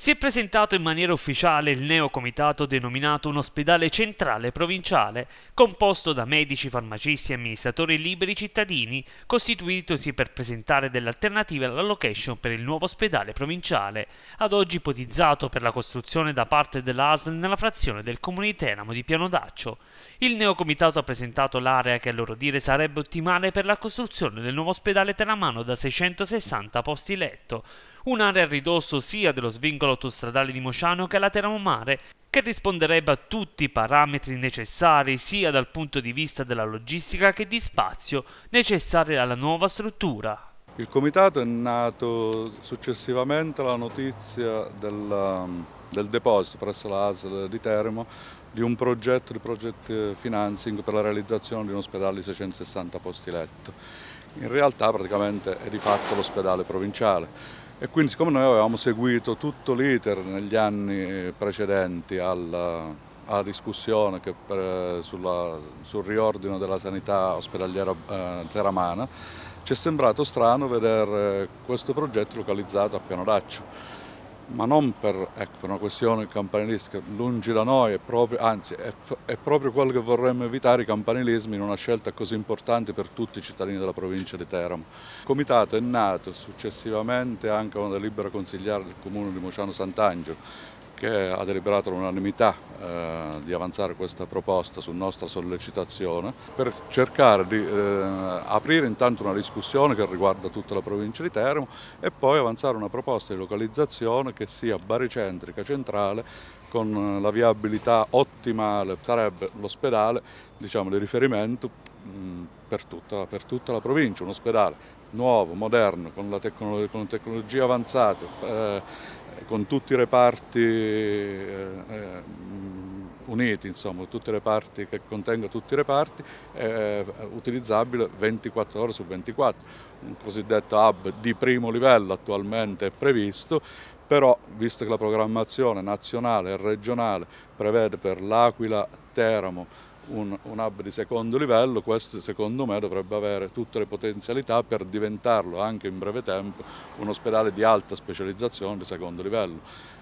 Si è presentato in maniera ufficiale il neocomitato denominato un ospedale centrale provinciale, composto da medici, farmacisti e amministratori liberi cittadini, costituitosi per presentare delle alternative alla location per il nuovo ospedale provinciale, ad oggi ipotizzato per la costruzione da parte dell'ASL nella frazione del comune di Teramo di Piano Daccio. Il neocomitato ha presentato l'area che a loro dire sarebbe ottimale per la costruzione del nuovo ospedale teramano da 660 posti letto, un'area a ridosso sia dello svincolo autostradale di Mociano che la Teramomare, che risponderebbe a tutti i parametri necessari sia dal punto di vista della logistica che di spazio necessari alla nuova struttura. Il comitato è nato successivamente alla notizia della, um, del deposito presso la ASL di Teramo di un progetto di project financing per la realizzazione di un ospedale di 660 posti letto. In realtà praticamente è di fatto l'ospedale provinciale e quindi siccome noi avevamo seguito tutto l'iter negli anni precedenti alla, alla discussione per, sulla, sul riordino della sanità ospedaliera eh, teramana, ci è sembrato strano vedere eh, questo progetto localizzato a Pianodaccio ma non per ecco, una questione campanilistica, lungi da noi, è proprio, anzi è, è, proprio quello che vorremmo evitare, i campanilismi in una scelta così importante per tutti i cittadini della provincia di Teramo. Il comitato è nato successivamente anche a una delibera consigliare del comune di Mociano Sant'Angelo, che ha deliberato l'unanimità eh, di avanzare questa proposta su nostra sollecitazione per cercare di eh, aprire intanto una discussione che riguarda tutta la provincia di Teramo e poi avanzare una proposta di localizzazione che sia baricentrica centrale con eh, la viabilità ottimale, sarebbe l'ospedale diciamo, di riferimento mm, per, tutta, per tutta la provincia, un ospedale nuovo, moderno, con, la tecnologia, con tecnologie avanzate. Eh, con tutti i reparti eh, eh uniti, insomma, tutte le parti che contengono tutti i reparti, è eh, utilizzabile 24 ore su 24. Un cosiddetto hub di primo livello attualmente è previsto, però visto che la programmazione nazionale e regionale prevede per l'Aquila, Teramo, un, un, hub di secondo livello, questo secondo me dovrebbe avere tutte le potenzialità per diventarlo anche in breve tempo un ospedale di alta specializzazione di secondo livello.